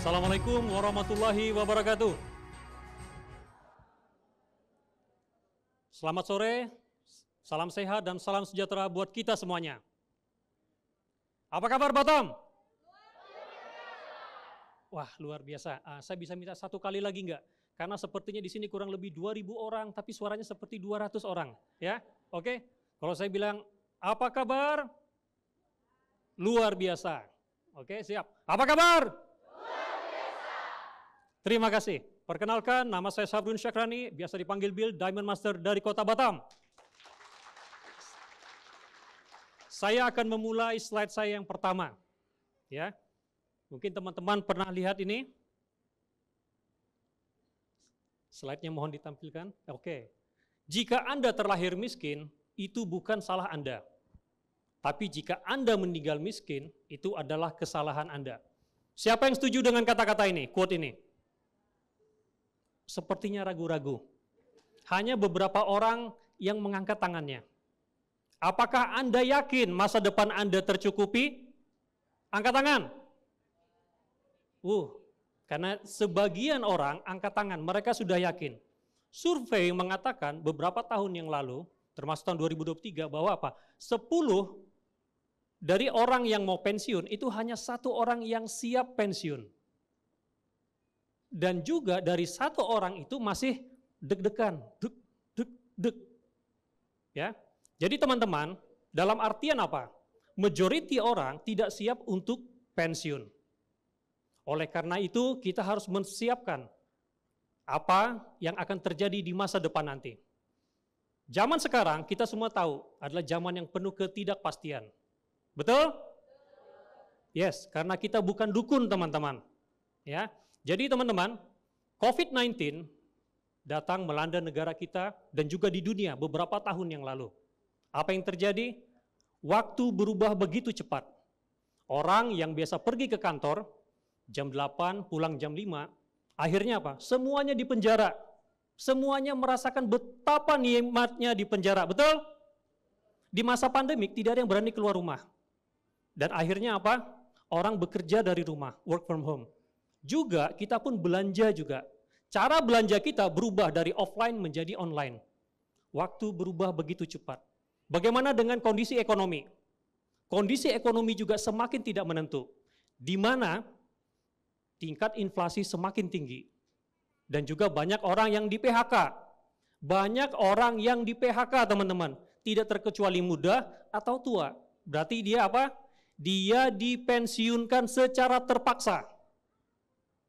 Assalamualaikum warahmatullahi wabarakatuh. Selamat sore, salam sehat dan salam sejahtera buat kita semuanya. Apa kabar Batam? Wah, luar biasa. Uh, saya bisa minta satu kali lagi enggak? Karena sepertinya di sini kurang lebih 2000 orang tapi suaranya seperti 200 orang, ya. Oke? Okay? Kalau saya bilang apa kabar? Luar biasa. Oke, okay, siap. Apa kabar? Terima kasih. Perkenalkan, nama saya Sabrun Syakrani, biasa dipanggil Bill, Diamond Master dari Kota Batam. Saya akan memulai slide saya yang pertama. Ya, Mungkin teman-teman pernah lihat ini. Slide-nya mohon ditampilkan. Oke. Jika Anda terlahir miskin, itu bukan salah Anda. Tapi jika Anda meninggal miskin, itu adalah kesalahan Anda. Siapa yang setuju dengan kata-kata ini, quote ini? sepertinya ragu-ragu. Hanya beberapa orang yang mengangkat tangannya. Apakah Anda yakin masa depan Anda tercukupi? Angkat tangan. Uh, karena sebagian orang angkat tangan, mereka sudah yakin. Survei mengatakan beberapa tahun yang lalu, termasuk tahun 2023, bahwa apa? 10 dari orang yang mau pensiun itu hanya satu orang yang siap pensiun dan juga dari satu orang itu masih deg-degan, deg, deg, deg. Ya, jadi teman-teman, dalam artian apa? Majority orang tidak siap untuk pensiun. Oleh karena itu, kita harus menyiapkan apa yang akan terjadi di masa depan nanti. Zaman sekarang kita semua tahu adalah zaman yang penuh ketidakpastian. Betul? Yes, karena kita bukan dukun teman-teman. Ya, jadi teman-teman, COVID-19 datang melanda negara kita dan juga di dunia beberapa tahun yang lalu. Apa yang terjadi? Waktu berubah begitu cepat. Orang yang biasa pergi ke kantor jam 8, pulang jam 5, akhirnya apa? Semuanya di penjara. Semuanya merasakan betapa nikmatnya di penjara, betul? Di masa pandemik tidak ada yang berani keluar rumah. Dan akhirnya apa? Orang bekerja dari rumah, work from home. Juga kita pun belanja juga. Cara belanja kita berubah dari offline menjadi online. Waktu berubah begitu cepat. Bagaimana dengan kondisi ekonomi? Kondisi ekonomi juga semakin tidak menentu. Di mana tingkat inflasi semakin tinggi. Dan juga banyak orang yang di PHK. Banyak orang yang di PHK teman-teman. Tidak terkecuali muda atau tua. Berarti dia apa? Dia dipensiunkan secara terpaksa.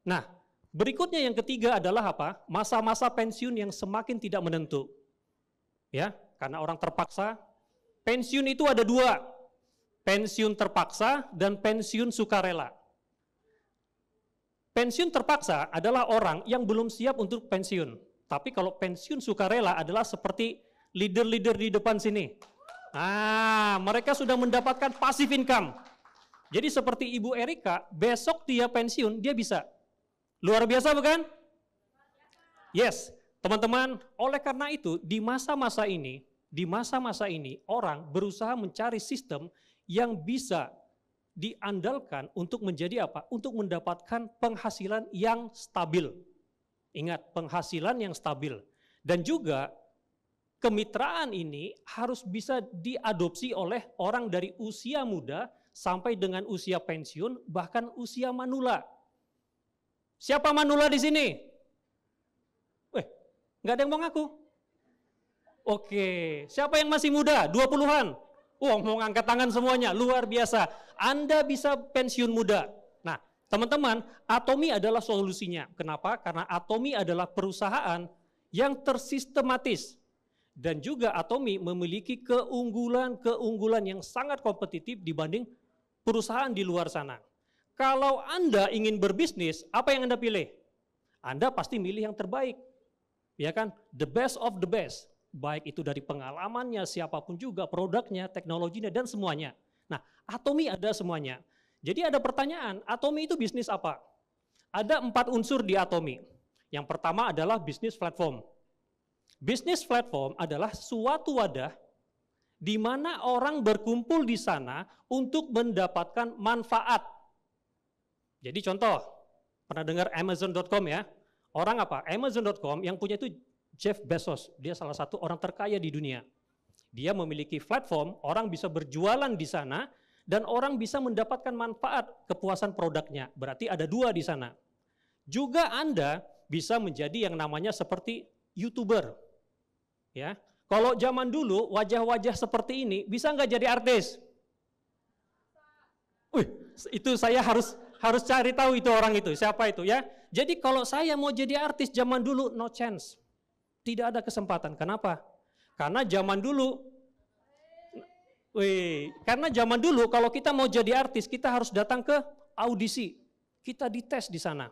Nah, berikutnya yang ketiga adalah apa? Masa-masa pensiun yang semakin tidak menentu. Ya, karena orang terpaksa. Pensiun itu ada dua. Pensiun terpaksa dan pensiun sukarela. Pensiun terpaksa adalah orang yang belum siap untuk pensiun. Tapi kalau pensiun sukarela adalah seperti leader-leader di depan sini. Ah, mereka sudah mendapatkan passive income. Jadi seperti Ibu Erika, besok dia pensiun, dia bisa. Luar biasa bukan? Yes, teman-teman, oleh karena itu di masa-masa ini, di masa-masa ini orang berusaha mencari sistem yang bisa diandalkan untuk menjadi apa? Untuk mendapatkan penghasilan yang stabil. Ingat, penghasilan yang stabil. Dan juga kemitraan ini harus bisa diadopsi oleh orang dari usia muda sampai dengan usia pensiun, bahkan usia manula. Siapa Manula di sini? Weh, nggak ada yang mau ngaku. Oke, siapa yang masih muda? 20-an. Wah, mau ngangkat tangan semuanya, luar biasa. Anda bisa pensiun muda. Nah, teman-teman, Atomi adalah solusinya. Kenapa? Karena Atomi adalah perusahaan yang tersistematis dan juga Atomi memiliki keunggulan-keunggulan yang sangat kompetitif dibanding perusahaan di luar sana. Kalau Anda ingin berbisnis, apa yang Anda pilih? Anda pasti milih yang terbaik. Ya kan? The best of the best. Baik itu dari pengalamannya, siapapun juga, produknya, teknologinya, dan semuanya. Nah, Atomi ada semuanya. Jadi ada pertanyaan, Atomi itu bisnis apa? Ada empat unsur di Atomi. Yang pertama adalah bisnis platform. Bisnis platform adalah suatu wadah di mana orang berkumpul di sana untuk mendapatkan manfaat jadi contoh, pernah dengar Amazon.com ya? Orang apa? Amazon.com yang punya itu Jeff Bezos. Dia salah satu orang terkaya di dunia. Dia memiliki platform, orang bisa berjualan di sana, dan orang bisa mendapatkan manfaat kepuasan produknya. Berarti ada dua di sana. Juga Anda bisa menjadi yang namanya seperti YouTuber. Ya, kalau zaman dulu wajah-wajah seperti ini bisa nggak jadi artis? Wih, itu saya harus harus cari tahu itu orang itu, siapa itu ya. Jadi kalau saya mau jadi artis zaman dulu no chance. Tidak ada kesempatan. Kenapa? Karena zaman dulu Wih, karena zaman dulu kalau kita mau jadi artis kita harus datang ke audisi. Kita dites di sana.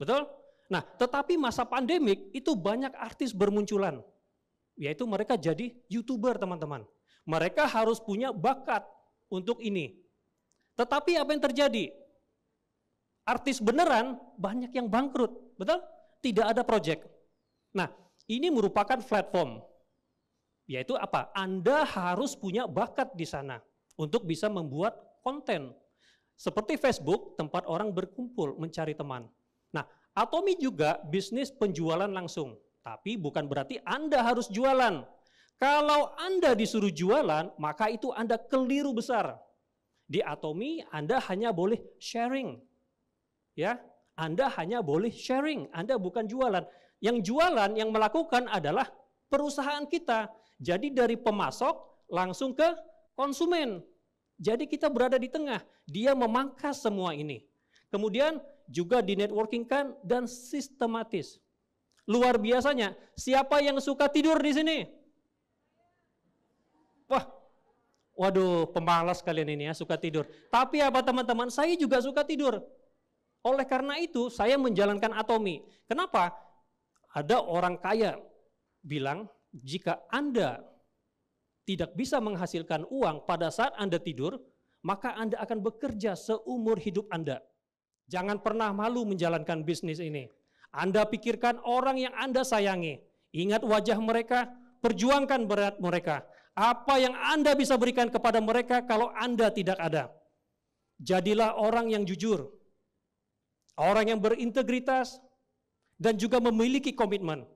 Betul? Nah, tetapi masa pandemik itu banyak artis bermunculan. Yaitu mereka jadi YouTuber, teman-teman. Mereka harus punya bakat untuk ini. Tetapi apa yang terjadi? artis beneran banyak yang bangkrut, betul? Tidak ada project. Nah, ini merupakan platform. Yaitu apa? Anda harus punya bakat di sana untuk bisa membuat konten. Seperti Facebook, tempat orang berkumpul mencari teman. Nah, Atomi juga bisnis penjualan langsung. Tapi bukan berarti Anda harus jualan. Kalau Anda disuruh jualan, maka itu Anda keliru besar. Di Atomi, Anda hanya boleh sharing, ya Anda hanya boleh sharing, Anda bukan jualan. Yang jualan yang melakukan adalah perusahaan kita. Jadi dari pemasok langsung ke konsumen. Jadi kita berada di tengah, dia memangkas semua ini. Kemudian juga di networking kan dan sistematis. Luar biasanya, siapa yang suka tidur di sini? Wah, waduh pemalas kalian ini ya, suka tidur. Tapi apa teman-teman, saya juga suka tidur. Oleh karena itu saya menjalankan atomi. Kenapa? Ada orang kaya bilang jika Anda tidak bisa menghasilkan uang pada saat Anda tidur, maka Anda akan bekerja seumur hidup Anda. Jangan pernah malu menjalankan bisnis ini. Anda pikirkan orang yang Anda sayangi. Ingat wajah mereka, perjuangkan berat mereka. Apa yang Anda bisa berikan kepada mereka kalau Anda tidak ada. Jadilah orang yang jujur, orang yang berintegritas, dan juga memiliki komitmen.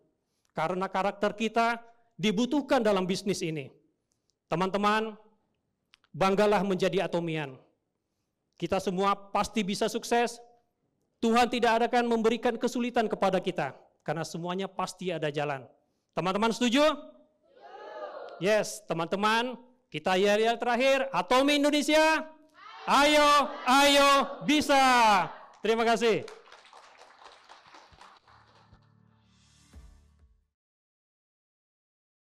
Karena karakter kita dibutuhkan dalam bisnis ini. Teman-teman, banggalah menjadi atomian. Kita semua pasti bisa sukses. Tuhan tidak akan memberikan kesulitan kepada kita. Karena semuanya pasti ada jalan. Teman-teman setuju? Yes, teman-teman. Kita lihat terakhir, Atomi Indonesia. Ayo, ayo, bisa. Terima kasih.